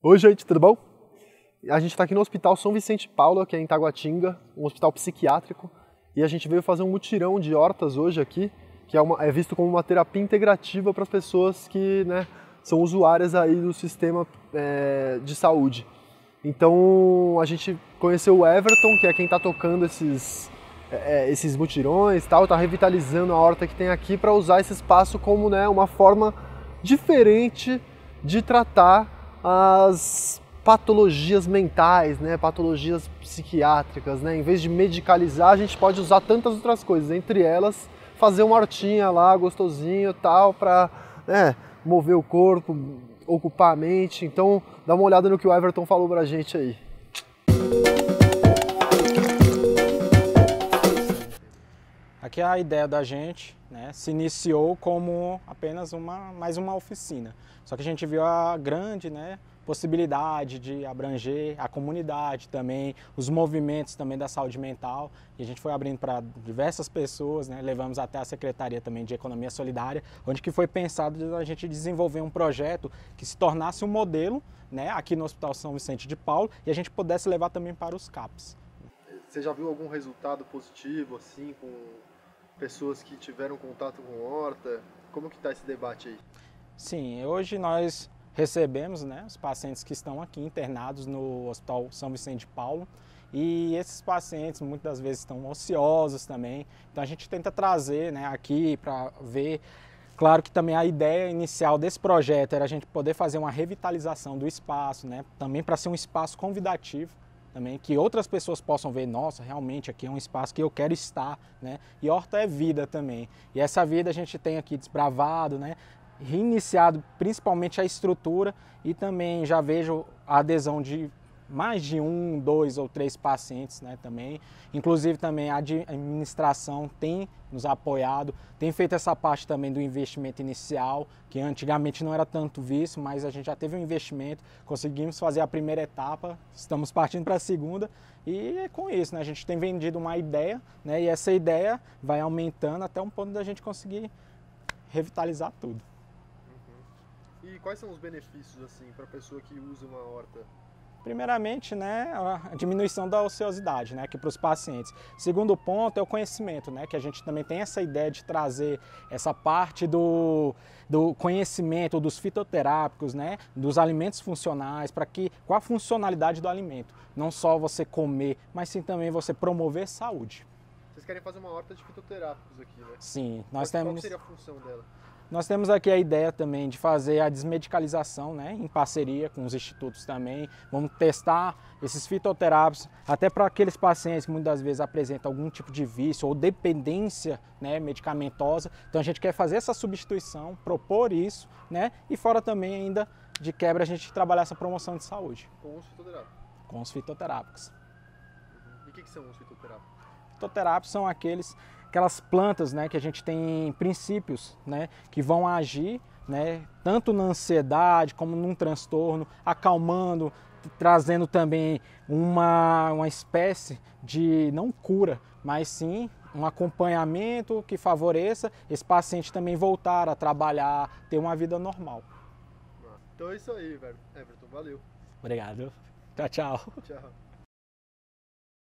Oi, gente, tudo bom? A gente está aqui no Hospital São Vicente Paula, que é em Taguatinga, um hospital psiquiátrico, e a gente veio fazer um mutirão de hortas hoje aqui, que é, uma, é visto como uma terapia integrativa para as pessoas que né, são usuárias aí do sistema é, de saúde. Então a gente conheceu o Everton, que é quem está tocando esses, é, é esses mutirões tal, está revitalizando a horta que tem aqui para usar esse espaço como né, uma forma diferente de tratar as patologias mentais, né, patologias psiquiátricas, né? Em vez de medicalizar, a gente pode usar tantas outras coisas, entre elas fazer uma hortinha lá, gostosinho, tal, para né, mover o corpo, ocupar a mente. Então, dá uma olhada no que o Everton falou pra gente aí. Aqui é a ideia da gente né? Se iniciou como apenas uma, mais uma oficina. Só que a gente viu a grande né, possibilidade de abranger a comunidade também, os movimentos também da saúde mental. E a gente foi abrindo para diversas pessoas, né? levamos até a Secretaria também de Economia Solidária, onde que foi pensado a gente desenvolver um projeto que se tornasse um modelo né, aqui no Hospital São Vicente de Paulo e a gente pudesse levar também para os CAPs. Você já viu algum resultado positivo assim com, pessoas que tiveram contato com horta? Como que está esse debate aí? Sim, hoje nós recebemos né, os pacientes que estão aqui internados no Hospital São Vicente de Paulo e esses pacientes muitas vezes estão ociosos também, então a gente tenta trazer né, aqui para ver. Claro que também a ideia inicial desse projeto era a gente poder fazer uma revitalização do espaço, né, também para ser um espaço convidativo também, que outras pessoas possam ver, nossa, realmente aqui é um espaço que eu quero estar, né? E horta é vida também. E essa vida a gente tem aqui desbravado, né? Reiniciado principalmente a estrutura e também já vejo a adesão de mais de um, dois ou três pacientes né, também. Inclusive também a administração tem nos apoiado, tem feito essa parte também do investimento inicial, que antigamente não era tanto visto, mas a gente já teve um investimento, conseguimos fazer a primeira etapa, estamos partindo para a segunda e é com isso, né, a gente tem vendido uma ideia né, e essa ideia vai aumentando até um ponto da gente conseguir revitalizar tudo. Uhum. E quais são os benefícios assim para a pessoa que usa uma horta? Primeiramente, né, a diminuição da ociosidade, né, aqui para os pacientes. Segundo ponto é o conhecimento, né, que a gente também tem essa ideia de trazer essa parte do, do conhecimento dos fitoterápicos, né, dos alimentos funcionais, para que com a funcionalidade do alimento, não só você comer, mas sim também você promover saúde. Vocês querem fazer uma horta de fitoterápicos aqui, né? Sim, nós qual, temos. Qual seria a função dela? Nós temos aqui a ideia também de fazer a desmedicalização, né, em parceria com os institutos também. Vamos testar esses fitoterápicos até para aqueles pacientes que muitas vezes apresentam algum tipo de vício ou dependência, né, medicamentosa. Então a gente quer fazer essa substituição, propor isso, né, e fora também ainda de quebra a gente trabalhar essa promoção de saúde. Com os fitoterápicos. Com os fitoterápicos. Uhum. E o que, que são os fitoterápicos? Fitoterápicos são aqueles aquelas plantas né, que a gente tem princípios né, que vão agir né, tanto na ansiedade como num transtorno, acalmando, trazendo também uma, uma espécie de, não cura, mas sim um acompanhamento que favoreça esse paciente também voltar a trabalhar, ter uma vida normal. Então é isso aí, Everton. Valeu. Obrigado. Tchau, tchau. Tchau.